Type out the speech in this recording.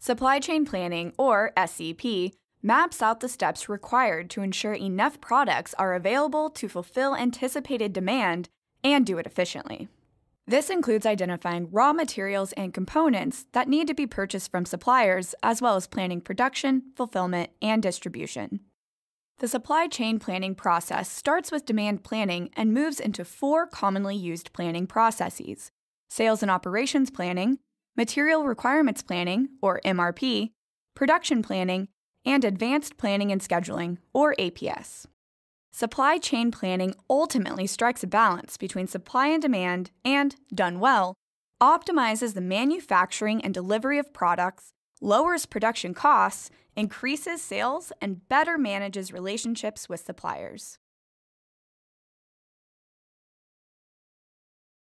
Supply chain planning, or SCP, maps out the steps required to ensure enough products are available to fulfill anticipated demand and do it efficiently. This includes identifying raw materials and components that need to be purchased from suppliers, as well as planning production, fulfillment, and distribution. The supply chain planning process starts with demand planning and moves into four commonly used planning processes sales and operations planning, material requirements planning, or MRP, production planning, and advanced planning and scheduling, or APS. Supply chain planning ultimately strikes a balance between supply and demand and, done well, optimizes the manufacturing and delivery of products, lowers production costs, increases sales, and better manages relationships with suppliers.